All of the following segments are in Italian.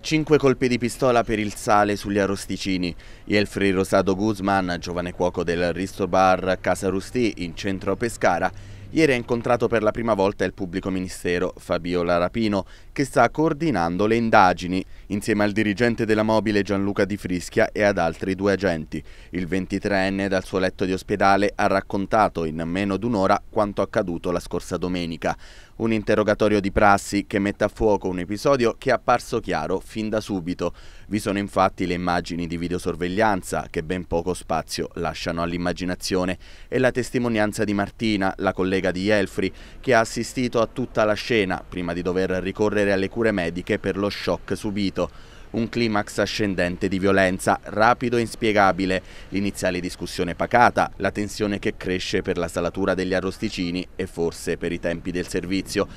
Cinque colpi di pistola per il sale sugli arrosticini. Elfri Rosado Guzman, giovane cuoco del Risto Bar Casa Rustì in centro Pescara, Ieri ha incontrato per la prima volta il pubblico ministero Fabiola Rapino, che sta coordinando le indagini, insieme al dirigente della mobile Gianluca Di Frischia e ad altri due agenti. Il 23enne dal suo letto di ospedale ha raccontato in meno di un'ora quanto accaduto la scorsa domenica. Un interrogatorio di prassi che mette a fuoco un episodio che è apparso chiaro fin da subito. Vi sono infatti le immagini di videosorveglianza che ben poco spazio lasciano all'immaginazione e la testimonianza di Martina, la collega collega di Elfri, che ha assistito a tutta la scena prima di dover ricorrere alle cure mediche per lo shock subito un climax ascendente di violenza, rapido e inspiegabile, l'iniziale discussione pacata, la tensione che cresce per la salatura degli arrosticini e forse per i tempi del servizio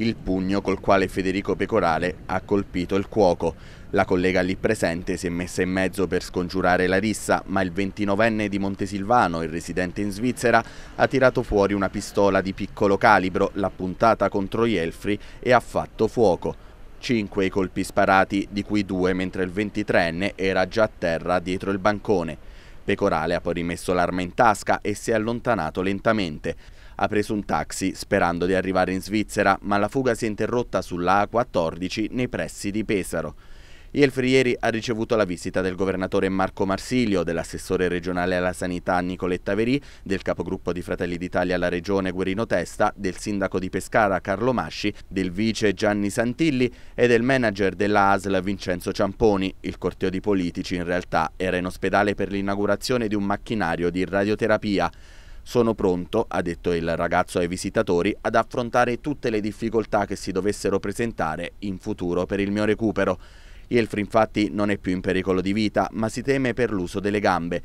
il pugno col quale Federico Pecorale ha colpito il cuoco. La collega lì presente si è messa in mezzo per scongiurare la rissa, ma il 29enne di Montesilvano, il residente in Svizzera, ha tirato fuori una pistola di piccolo calibro, l'ha puntata contro Ielfri e ha fatto fuoco. Cinque i colpi sparati, di cui due mentre il 23enne era già a terra dietro il bancone. Pecorale ha poi rimesso l'arma in tasca e si è allontanato lentamente ha preso un taxi sperando di arrivare in Svizzera, ma la fuga si è interrotta sulla A14 nei pressi di Pesaro. Ieri ha ricevuto la visita del governatore Marco Marsilio, dell'assessore regionale alla sanità Nicoletta Verì, del capogruppo di Fratelli d'Italia alla regione Guerino Testa, del sindaco di Pescara Carlo Masci, del vice Gianni Santilli e del manager della ASL Vincenzo Ciamponi. Il corteo di politici in realtà era in ospedale per l'inaugurazione di un macchinario di radioterapia. Sono pronto, ha detto il ragazzo ai visitatori, ad affrontare tutte le difficoltà che si dovessero presentare in futuro per il mio recupero. Yelfri infatti non è più in pericolo di vita, ma si teme per l'uso delle gambe.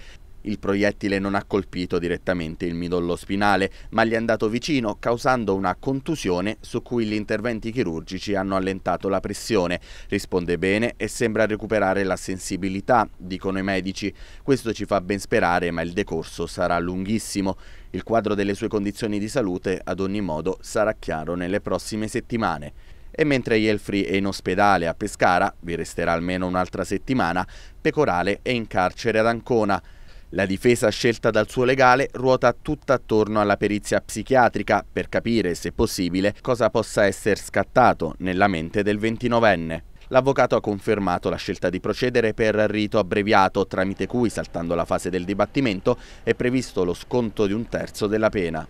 Il proiettile non ha colpito direttamente il midollo spinale, ma gli è andato vicino causando una contusione su cui gli interventi chirurgici hanno allentato la pressione. Risponde bene e sembra recuperare la sensibilità, dicono i medici. Questo ci fa ben sperare, ma il decorso sarà lunghissimo. Il quadro delle sue condizioni di salute, ad ogni modo, sarà chiaro nelle prossime settimane e mentre Yelfri è in ospedale a Pescara, vi resterà almeno un'altra settimana, Pecorale è in carcere ad Ancona. La difesa scelta dal suo legale ruota tutta attorno alla perizia psichiatrica per capire, se possibile, cosa possa essere scattato nella mente del 29enne. L'avvocato ha confermato la scelta di procedere per rito abbreviato, tramite cui, saltando la fase del dibattimento, è previsto lo sconto di un terzo della pena.